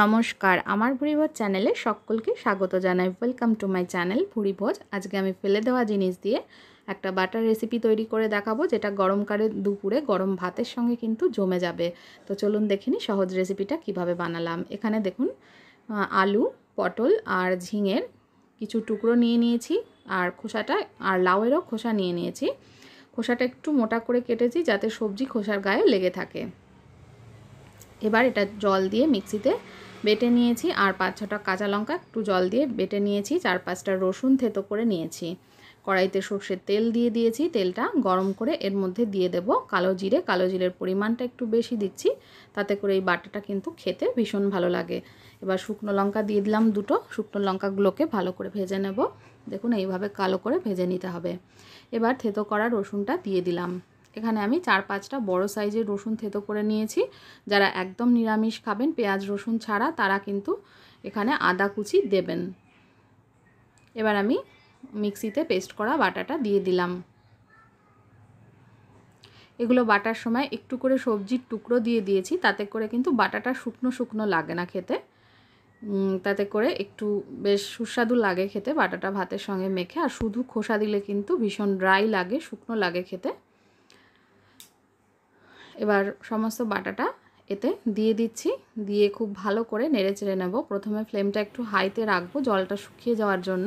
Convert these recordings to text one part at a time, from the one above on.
নমস্কার আমার ভুরিভোজ চ্যানেলে সকলকে স্বাগত জানাই welcome to my channel Bhuriboj আজকে আমি ফেলে দেওয়া জিনিস দিয়ে একটা বাটার রেসিপি তৈরি করে দেখাবো যেটা গরমকালে দুপুরে গরম ভাতের সঙ্গে কিন্তু জমে যাবে তো চলুন দেখিনি সহজ রেসিপিটা কিভাবে বানালাম এখানে দেখুন আলু পটল আর ঝিঙের কিছু টুকরো নিয়ে নিয়েছি আর খোসাটা আর লাউয়েরও খোসা নিয়ে নিয়েছি খোসাটা একটু মোটা করে কেটেছি যাতে সবজি খোসার গায়ে লেগে থাকে এবার এটা জল দিয়ে মিক্সিতে বেটে নিয়েছি আর পাঁচ ছটা কাঁচা লঙ্কা একটু জল দিয়ে বেটে নিয়েছি চার পাঁচটা রসুন থেতো করে নিয়েছি কড়াইতে সর্ষের তেল দিয়ে দিয়েছি তেলটা গরম করে এর মধ্যে দিয়ে দেব কালো জিরে কালো জিরের পরিমাণটা একটু বেশি দিচ্ছি তাতে করে এই বাটাটা কিন্তু খেতে ভীষণ ভালো লাগে এবার শুকনো লঙ্কা দিয়ে দিলাম দুটো শুকনো লঙ্কাগুলোকে ভালো করে ভেজে নেব দেখুন এইভাবে কালো করে ভেজে নিতে হবে এবার থেতো করা রসুনটা দিয়ে দিলাম এখানে আমি চার পাঁচটা বড় সাইজের রসুন থেতো করে নিয়েছি যারা একদম নিরামিষ খাবেন পেঁয়াজ রসুন ছাড়া তারা কিন্তু এখানে আদা কুচি দেবেন এবার আমি মিক্সিতে পেস্ট করা বাটাটা দিয়ে দিলাম এগুলো বাটার সময় একটু করে সবজির টুকরো দিয়ে দিয়েছি তাতে করে কিন্তু বাটাটা শুকনো শুকনো লাগে না খেতে তাতে করে একটু বেশ সুস্বাদু লাগে খেতে বাটাটা ভাতের সঙ্গে মেখে আর শুধু খোসা দিলে কিন্তু ভীষণ ড্রাই লাগে শুকনো লাগে খেতে এবার সমস্ত বাটাটা এতে দিয়ে দিচ্ছি দিয়ে খুব ভালো করে নেড়ে চেড়ে নেব প্রথমে ফ্লেমটা একটু হাইতে রাখবো জলটা শুকিয়ে যাওয়ার জন্য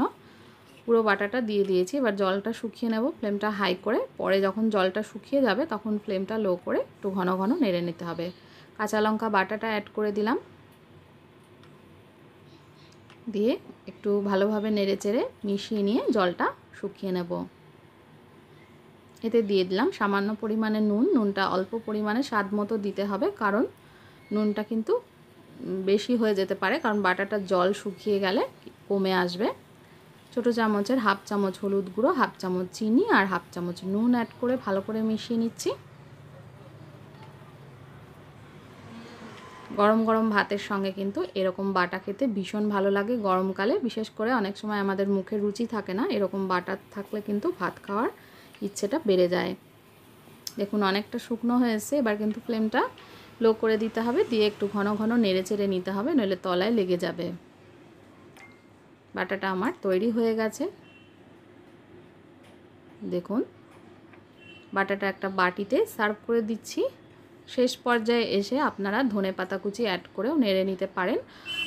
পুরো বাটাটা দিয়ে দিয়েছি এবার জলটা শুকিয়ে নেব ফ্লেমটা হাই করে পরে যখন জলটা শুকিয়ে যাবে তখন ফ্লেমটা লো করে একটু ঘন ঘন নেড়ে নিতে হবে কাঁচা লঙ্কা বাটাটা অ্যাড করে দিলাম দিয়ে একটু ভালোভাবে নেড়ে চেড়ে মিশিয়ে নিয়ে জলটা শুকিয়ে নেব এতে দিয়ে দিলাম সামান্য পরিমাণে নুন নুনটা অল্প পরিমাণে স্বাদ মতো দিতে হবে কারণ নুনটা কিন্তু বেশি হয়ে যেতে পারে কারণ বাটাটা জল শুকিয়ে গেলে কমে আসবে ছোটো চামচের হাফ চামচ হলুদ গুঁড়ো হাফ চামচ চিনি আর হাফ চামচ নুন অ্যাড করে ভালো করে মিশিয়ে নিচ্ছি গরম গরম ভাতের সঙ্গে কিন্তু এরকম বাটা খেতে ভীষণ ভালো লাগে গরমকালে বিশেষ করে অনেক সময় আমাদের মুখে রুচি থাকে না এরকম বাটা থাকলে কিন্তু ভাত খাওয়ার ইচ্ছেটা বেড়ে যায় দেখুন অনেকটা শুকনো হয়েছে এবার কিন্তু ফ্লেমটা লো করে দিতে হবে দিয়ে একটু ঘন ঘন নেড়ে চেড়ে নিতে হবে নইলে তলায় লেগে যাবে বাটাটা আমার তৈরি হয়ে গেছে দেখুন বাটাটা একটা বাটিতে সার্ভ করে দিচ্ছি শেষ পর্যায়ে এসে আপনারা ধনে পাতা কুচি অ্যাড করেও নেড়ে নিতে পারেন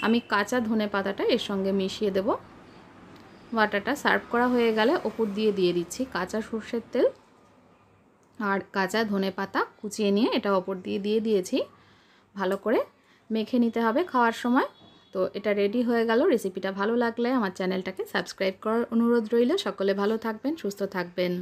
আমি কাঁচা ধনে পাতাটা এর সঙ্গে মিশিয়ে দেবো বাটাটা সার্ভ করা হয়ে গেলে ওপর দিয়ে দিয়ে দিচ্ছি কাঁচা সর্ষের তেল আর কাঁচা ধনে পাতা কুচিয়ে নিয়ে এটা ওপর দিয়ে দিয়ে দিয়েছি ভালো করে মেখে নিতে হবে খাওয়ার সময় তো এটা রেডি হয়ে গেল রেসিপিটা ভালো লাগলে আমার চ্যানেলটাকে সাবস্ক্রাইব করার অনুরোধ রইল সকলে ভালো থাকবেন সুস্থ থাকবেন